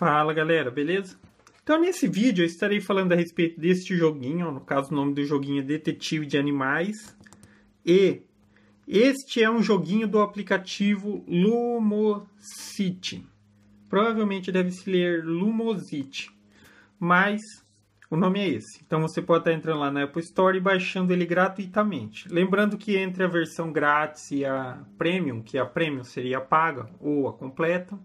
Fala galera, beleza? Então nesse vídeo eu estarei falando a respeito deste joguinho, no caso o nome do joguinho é Detetive de Animais. E este é um joguinho do aplicativo Lumosity. Provavelmente deve se ler Lumosity, mas o nome é esse. Então você pode estar entrando lá na Apple Store e baixando ele gratuitamente. Lembrando que entre a versão grátis e a premium, que a premium seria a paga ou a completa,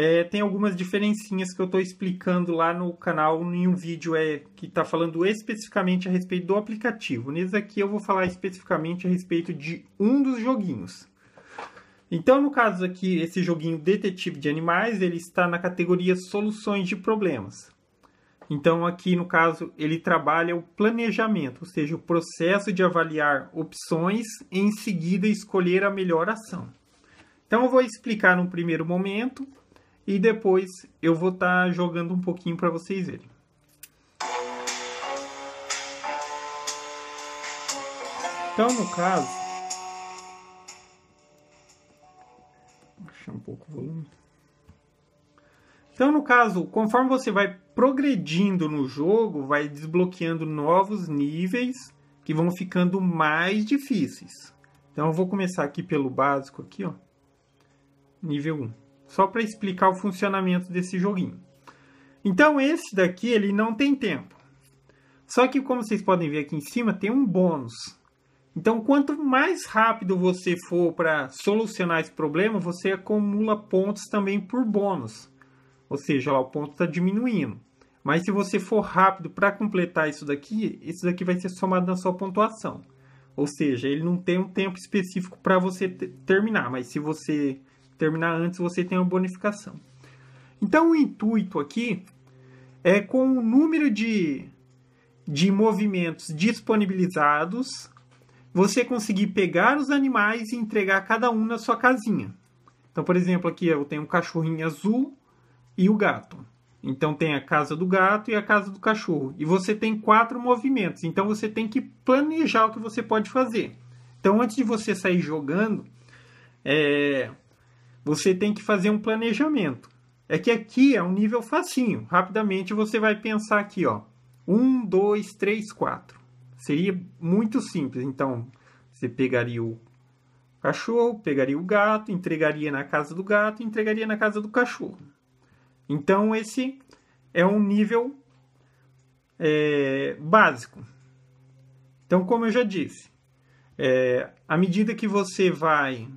é, tem algumas diferencinhas que eu estou explicando lá no canal em um vídeo é, que está falando especificamente a respeito do aplicativo. Nesse aqui eu vou falar especificamente a respeito de um dos joguinhos. Então, no caso aqui, esse joguinho Detetive de Animais, ele está na categoria Soluções de Problemas. Então, aqui no caso, ele trabalha o planejamento, ou seja, o processo de avaliar opções e em seguida escolher a melhor ação. Então, eu vou explicar no primeiro momento e depois eu vou estar tá jogando um pouquinho para vocês verem. Então, no caso... baixar um pouco o volume. Então, no caso, conforme você vai progredindo no jogo, vai desbloqueando novos níveis que vão ficando mais difíceis. Então, eu vou começar aqui pelo básico aqui, ó. Nível 1 só para explicar o funcionamento desse joguinho. Então esse daqui ele não tem tempo. Só que como vocês podem ver aqui em cima tem um bônus. Então quanto mais rápido você for para solucionar esse problema, você acumula pontos também por bônus. Ou seja, lá o ponto está diminuindo. Mas se você for rápido para completar isso daqui, isso daqui vai ser somado na sua pontuação. Ou seja, ele não tem um tempo específico para você terminar, mas se você terminar antes, você tem uma bonificação. Então, o intuito aqui é com o número de, de movimentos disponibilizados, você conseguir pegar os animais e entregar cada um na sua casinha. Então, por exemplo, aqui eu tenho um cachorrinho azul e o gato. Então tem a casa do gato e a casa do cachorro. E você tem quatro movimentos. Então você tem que planejar o que você pode fazer. Então antes de você sair jogando, é, você tem que fazer um planejamento. É que aqui é um nível facinho. Rapidamente você vai pensar aqui, ó. 1, 2, 3, 4. Seria muito simples. Então, você pegaria o cachorro, pegaria o gato, entregaria na casa do gato, entregaria na casa do cachorro. Então, esse é um nível é, básico. Então, como eu já disse, é, à medida que você vai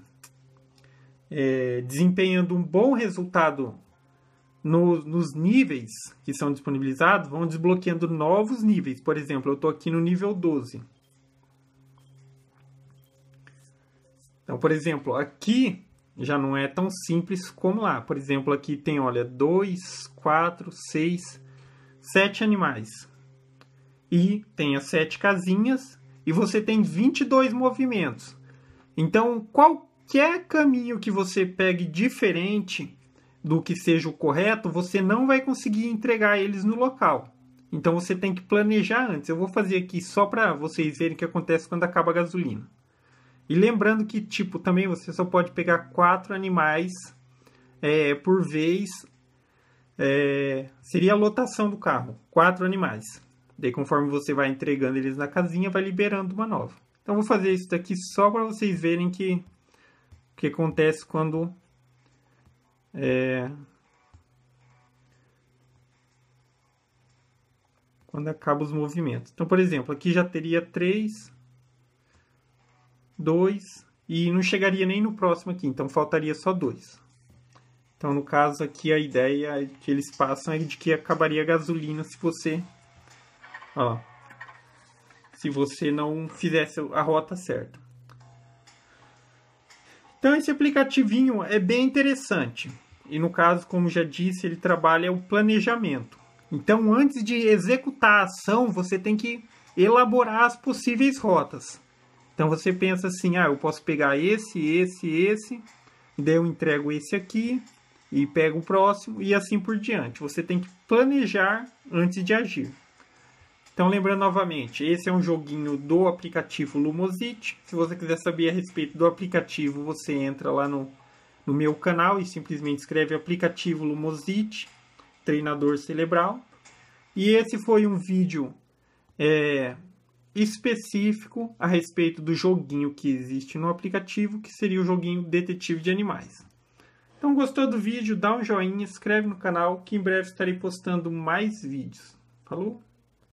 é, desempenhando um bom resultado no, nos níveis que são disponibilizados, vão desbloqueando novos níveis. Por exemplo, eu estou aqui no nível 12. Então, por exemplo, aqui já não é tão simples como lá. Por exemplo, aqui tem, olha, 2, 4, 6, 7 animais. E tem as 7 casinhas e você tem 22 movimentos. Então, qual qualquer caminho que você pegue diferente do que seja o correto, você não vai conseguir entregar eles no local. Então você tem que planejar antes. Eu vou fazer aqui só para vocês verem o que acontece quando acaba a gasolina. E lembrando que, tipo, também você só pode pegar quatro animais é, por vez. É, seria a lotação do carro, quatro animais. Daí, conforme você vai entregando eles na casinha, vai liberando uma nova. Então, vou fazer isso daqui só para vocês verem que o que acontece quando é, quando acaba os movimentos. Então, por exemplo, aqui já teria 3, 2 e não chegaria nem no próximo aqui, então faltaria só 2. Então, no caso aqui, a ideia é que eles passam é de que acabaria a gasolina se você... Ó, se você não fizesse a rota certa. Então esse aplicativinho é bem interessante. E no caso, como já disse, ele trabalha o planejamento. Então, antes de executar a ação, você tem que elaborar as possíveis rotas. Então você pensa assim: ah, eu posso pegar esse, esse, esse, daí eu entrego esse aqui e pego o próximo e assim por diante. Você tem que planejar antes de agir. Então, lembrando novamente, esse é um joguinho do aplicativo Lumosite. Se você quiser saber a respeito do aplicativo, você entra lá no, no meu canal e simplesmente escreve aplicativo Lumosite, treinador cerebral. E esse foi um vídeo é, específico a respeito do joguinho que existe no aplicativo, que seria o joguinho Detetive de Animais. Então, gostou do vídeo? Dá um joinha, inscreve no canal, que em breve estarei postando mais vídeos. Falou?